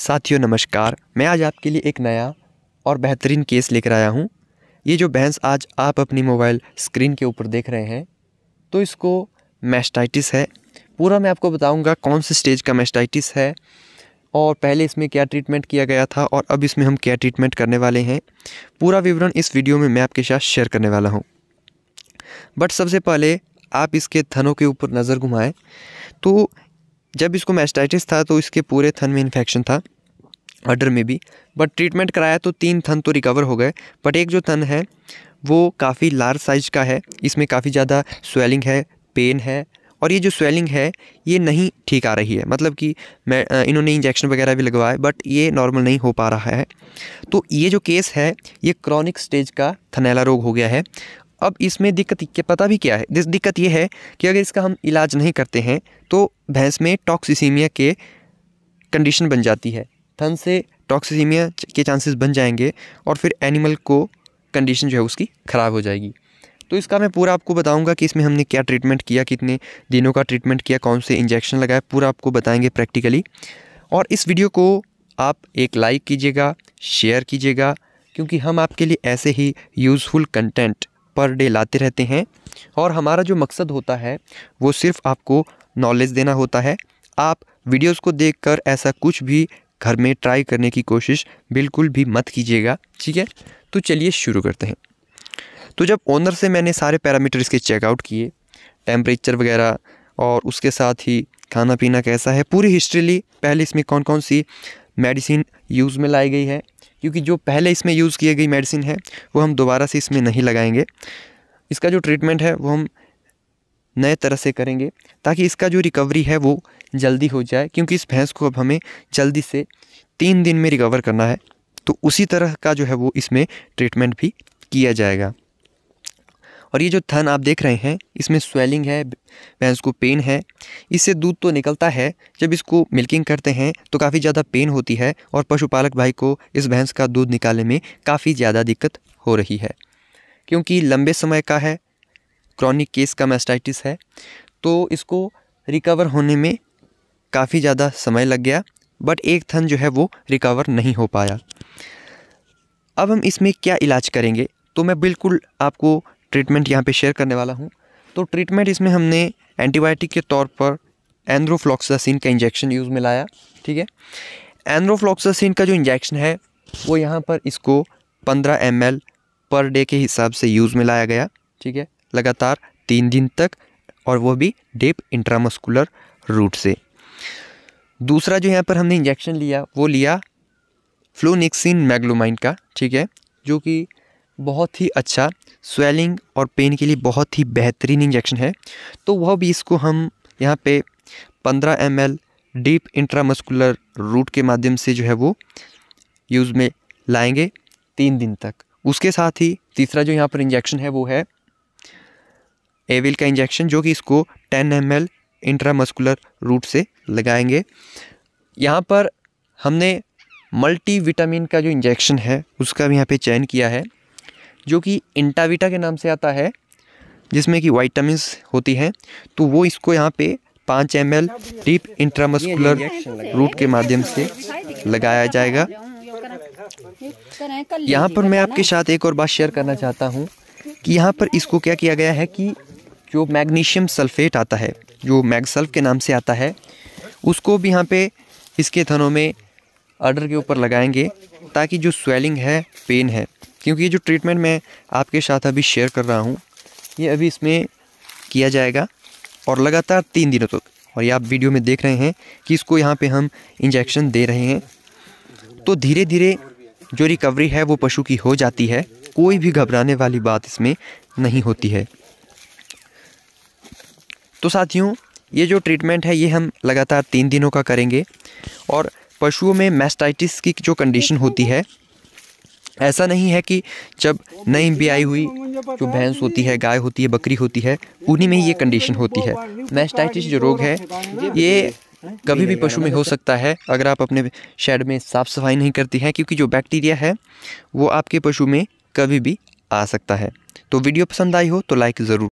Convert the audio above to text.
साथियों नमस्कार मैं आज आपके लिए एक नया और बेहतरीन केस लेकर आया हूँ ये जो बहस आज आप अपनी मोबाइल स्क्रीन के ऊपर देख रहे हैं तो इसको मैस्टाइटिस है पूरा मैं आपको बताऊँगा कौन से स्टेज का मैस्टाइटिस है और पहले इसमें क्या ट्रीटमेंट किया गया था और अब इसमें हम क्या ट्रीटमेंट करने वाले हैं पूरा विवरण इस वीडियो में मैं आपके साथ शेयर करने वाला हूँ बट सबसे पहले आप इसके थनों के ऊपर नज़र घुमाएं तो जब इसको मैस्टाइटिस था तो इसके पूरे थन में इन्फेक्शन था अडर में भी बट ट्रीटमेंट कराया तो तीन थन तो रिकवर हो गए बट एक जो थन है वो काफ़ी लार्ज साइज का है इसमें काफ़ी ज़्यादा स्वेलिंग है पेन है और ये जो स्वेलिंग है ये नहीं ठीक आ रही है मतलब कि मैं इन्होंने इंजेक्शन वगैरह भी लगवाए बट ये नॉर्मल नहीं हो पा रहा है तो ये जो केस है ये क्रॉनिक स्टेज का थनैला रोग हो गया है अब इसमें दिक्कत पता भी क्या है दिक्कत ये है कि अगर इसका हम इलाज नहीं करते हैं तो भैंस में टॉक्सिसीमिया के कंडीशन बन जाती है थन से टॉक्सिसीमिया के चांसेस बन जाएंगे और फिर एनिमल को कंडीशन जो है उसकी ख़राब हो जाएगी तो इसका मैं पूरा आपको बताऊंगा कि इसमें हमने क्या ट्रीटमेंट किया कितने दिनों का ट्रीटमेंट किया कौन से इंजेक्शन लगाया पूरा आपको बताएंगे प्रैक्टिकली और इस वीडियो को आप एक लाइक कीजिएगा शेयर कीजिएगा क्योंकि हम आपके लिए ऐसे ही यूज़फुल कंटेंट पर डे लाते रहते हैं और हमारा जो मकसद होता है वो सिर्फ आपको नॉलेज देना होता है आप वीडियोस को देखकर ऐसा कुछ भी घर में ट्राई करने की कोशिश बिल्कुल भी मत कीजिएगा ठीक है तो चलिए शुरू करते हैं तो जब ओनर से मैंने सारे पैरामीटर इसके चेकआउट किए टेम्परेचर वगैरह और उसके साथ ही खाना पीना कैसा है पूरी हिस्ट्री ली पहले इसमें कौन कौन सी मेडिसिन यूज़ में लाई गई है क्योंकि जो पहले इसमें यूज़ किए गई मेडिसिन है वो हम दोबारा से इसमें नहीं लगाएंगे इसका जो ट्रीटमेंट है वो हम नए तरह से करेंगे ताकि इसका जो रिकवरी है वो जल्दी हो जाए क्योंकि इस भैंस को अब हमें जल्दी से तीन दिन में रिकवर करना है तो उसी तरह का जो है वो इसमें ट्रीटमेंट भी किया जाएगा और ये जो थन आप देख रहे हैं इसमें स्वेलिंग है भैंस को पेन है इससे दूध तो निकलता है जब इसको मिल्किंग करते हैं तो काफ़ी ज़्यादा पेन होती है और पशुपालक भाई को इस भैंस का दूध निकालने में काफ़ी ज़्यादा दिक्कत हो रही है क्योंकि लंबे समय का है क्रॉनिक केस का मैस्टाइटिस है तो इसको रिकवर होने में काफ़ी ज़्यादा समय लग गया बट एक थन जो है वो रिकवर नहीं हो पाया अब हम इसमें क्या इलाज करेंगे तो मैं बिल्कुल आपको ट्रीटमेंट यहाँ पे शेयर करने वाला हूँ तो ट्रीटमेंट इसमें हमने एंटीबायोटिक के तौर पर एंड्रोफ्लॉक्सासिन का इंजेक्शन यूज़ में लाया ठीक है एंड्रोफ्लॉक्सासिन का जो इंजेक्शन है वो यहाँ पर इसको पंद्रह एम पर डे के हिसाब से यूज़ में लाया गया ठीक है लगातार तीन दिन तक और वो भी डेप इंट्रामस्कुलर रूट से दूसरा जो यहाँ पर हमने इंजेक्शन लिया वो लिया फ्लोनिक्सिन मैग्लोमाइन का ठीक है जो कि बहुत ही अच्छा स्वेलिंग और पेन के लिए बहुत ही बेहतरीन इंजेक्शन है तो वह भी इसको हम यहाँ पे 15 एम डीप इंट्रामस्कुलर रूट के माध्यम से जो है वो यूज़ में लाएंगे तीन दिन तक उसके साथ ही तीसरा जो यहाँ पर इंजेक्शन है वो है एविल का इंजेक्शन जो कि इसको 10 एम एल इंट्रामस्कुलर रूट से लगाएंगे यहाँ पर हमने मल्टी विटामिन का जो इंजेक्शन है उसका भी यहाँ पे चयन किया है जो कि इंटाविटा के नाम से आता है जिसमें कि वाइटामस होती हैं तो वो इसको यहाँ पे पाँच M L deep intramuscular route के माध्यम से लगाया जाएगा यहाँ पर मैं आपके साथ एक और बात शेयर करना चाहता हूँ कि यहाँ पर इसको क्या किया गया है कि जो मैग्नीशियम सल्फेट आता है जो मैगसल्फ के नाम से आता है उसको भी यहाँ पे इसके थनों में अर्डर के ऊपर लगाएंगे ताकि जो स्वेलिंग है पेन है क्योंकि ये जो ट्रीटमेंट मैं आपके साथ अभी शेयर कर रहा हूँ ये अभी इसमें किया जाएगा और लगातार तीन दिनों तक तो। और ये आप वीडियो में देख रहे हैं कि इसको यहाँ पे हम इंजेक्शन दे रहे हैं तो धीरे धीरे जो रिकवरी है वो पशु की हो जाती है कोई भी घबराने वाली बात इसमें नहीं होती है तो साथियों ये जो ट्रीटमेंट है ये हम लगातार तीन दिनों का करेंगे और पशुओं में मैस्टाइटिस की जो कंडीशन होती है ऐसा नहीं है कि जब नई ब्याई हुई जो भैंस होती है गाय होती है बकरी होती है उन्हीं में ही ये कंडीशन होती है मैस्टाइटिस जो रोग है ये कभी भी पशु में हो सकता है अगर आप अपने शेड में साफ़ सफाई नहीं करती हैं क्योंकि जो बैक्टीरिया है वो आपके पशु में कभी भी आ सकता है तो वीडियो पसंद आई हो तो लाइक ज़रूर